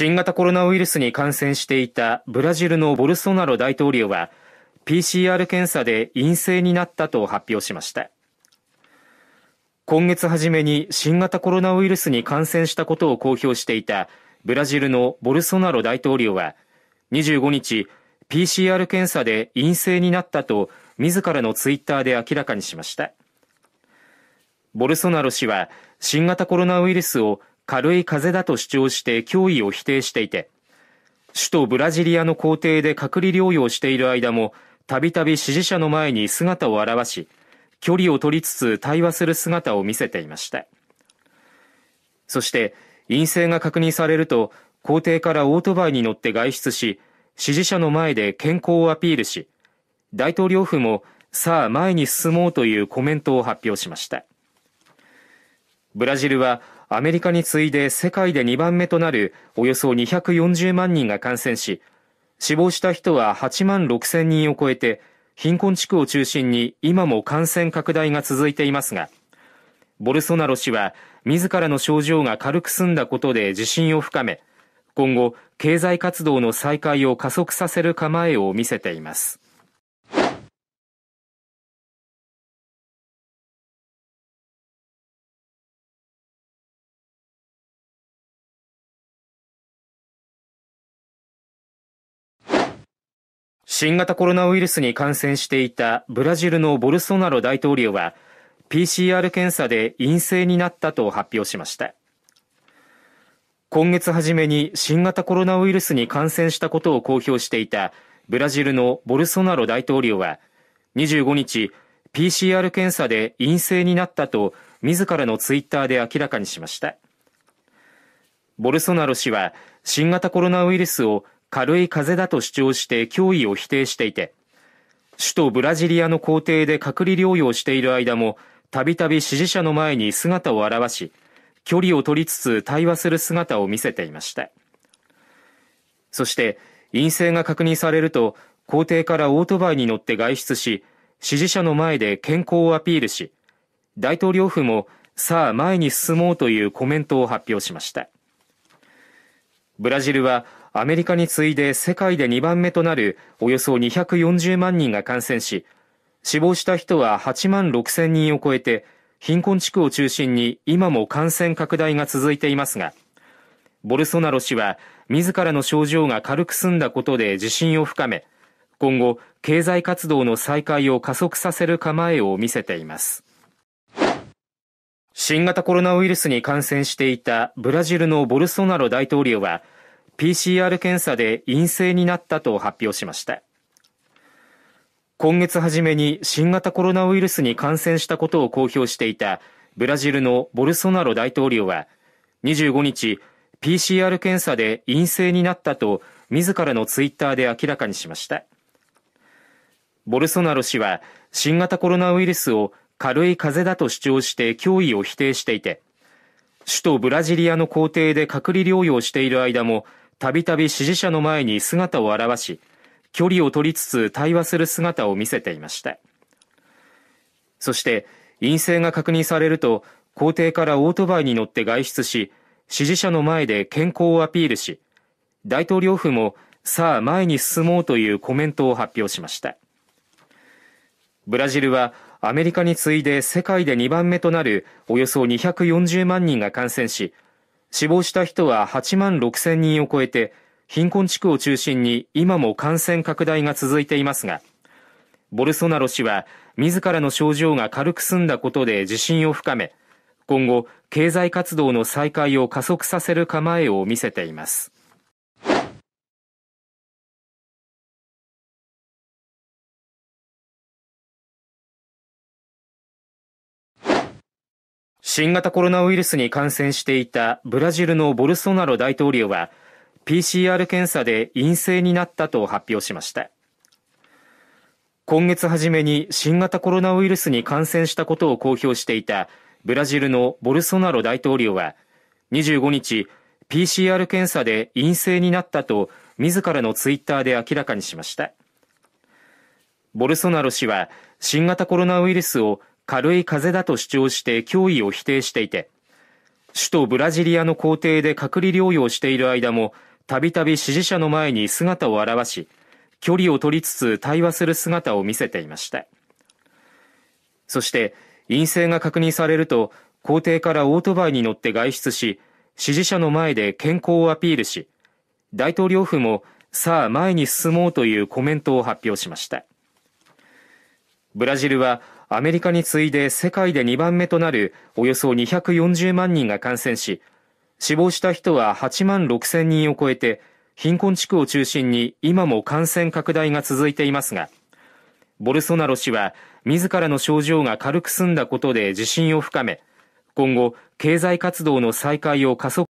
新型コロナウイルスに感染していたブラジルのボルソナロ大統領は PCR 検査で陰性になったと発表しました今月初めに新型コロナウイルスに感染したことを公表していたブラジルのボルソナロ大統領は25日 PCR 検査で陰性になったと自らのツイッターで明らかにしましたボルソナロ氏は新型コロナウイルスを軽い風邪だと主張して脅威を否定していて、首都ブラジリアの皇帝で隔離療養している間も、たびたび支持者の前に姿を現し、距離を取りつつ対話する姿を見せていました。そして、陰性が確認されると、皇帝からオートバイに乗って外出し、支持者の前で健康をアピールし、大統領府も、さあ前に進もうというコメントを発表しました。ブラジルはアメリカに次いで世界で2番目となるおよそ240万人が感染し、死亡した人は8万6千人を超えて、貧困地区を中心に今も感染拡大が続いていますが、ボルソナロ氏は自らの症状が軽く済んだことで自信を深め、今後、経済活動の再開を加速させる構えを見せています。新型コロナウイルスに感染していたブラジルのボルソナロ大統領は PCR 検査で陰性になったと発表しました今月初めに新型コロナウイルスに感染したことを公表していたブラジルのボルソナロ大統領は25日 PCR 検査で陰性になったと自らのツイッターで明らかにしましたボルソナロ氏は新型コロナウイルスを軽い風だと主張して脅威を否定していて、首都ブラジリアの皇帝で隔離療養している間も、たびたび支持者の前に姿を現し、距離を取りつつ対話する姿を見せていました。そして、陰性が確認されると、皇帝からオートバイに乗って外出し、支持者の前で健康をアピールし、大統領府も、さあ前に進もうというコメントを発表しました。ブラジルはアメリカに次いで世界で2番目となるおよそ240万人が感染し、死亡した人は8万6千人を超えて、貧困地区を中心に今も感染拡大が続いていますが、ボルソナロ氏は自らの症状が軽く済んだことで自信を深め、今後、経済活動の再開を加速させる構えを見せています。新型コロナウイルスに感染していたブラジルのボルソナロ大統領は、PCR 検査で陰性になったと発表しました今月初めに新型コロナウイルスに感染したことを公表していたブラジルのボルソナロ大統領は25日 PCR 検査で陰性になったと自らのツイッターで明らかにしましたボルソナロ氏は新型コロナウイルスを軽い風邪だと主張して脅威を否定していて首都ブラジリアの皇帝で隔離療養している間もたびたび支持者の前に姿を現し、距離を取りつつ対話する姿を見せていました。そして、陰性が確認されると、校庭からオートバイに乗って外出し、支持者の前で健康をアピールし、大統領府も、さあ前に進もうというコメントを発表しました。ブラジルは、アメリカに次いで世界で2番目となるおよそ240万人が感染し、死亡した人は8万6千人を超えて、貧困地区を中心に今も感染拡大が続いていますが、ボルソナロ氏は自らの症状が軽く済んだことで自信を深め、今後、経済活動の再開を加速させる構えを見せています。新型コロナウイルスに感染していたブラジルのボルソナロ大統領は PCR 検査で陰性になったと発表しました今月初めに新型コロナウイルスに感染したことを公表していたブラジルのボルソナロ大統領は25日 PCR 検査で陰性になったと自らのツイッターで明らかにしましたボルソナロ氏は新型コロナウイルスを軽い風邪だと主張して脅威を否定していて、首都ブラジリアの皇帝で隔離療養している間も、たびたび支持者の前に姿を現し、距離を取りつつ対話する姿を見せていました。そして、陰性が確認されると、皇帝からオートバイに乗って外出し、支持者の前で健康をアピールし、大統領府も、さあ前に進もうというコメントを発表しました。ブラジルはアメリカに次いで世界で2番目となるおよそ240万人が感染し、死亡した人は8万6千人を超えて、貧困地区を中心に今も感染拡大が続いていますが、ボルソナロ氏は自らの症状が軽く済んだことで自信を深め、今後、経済活動の再開を加速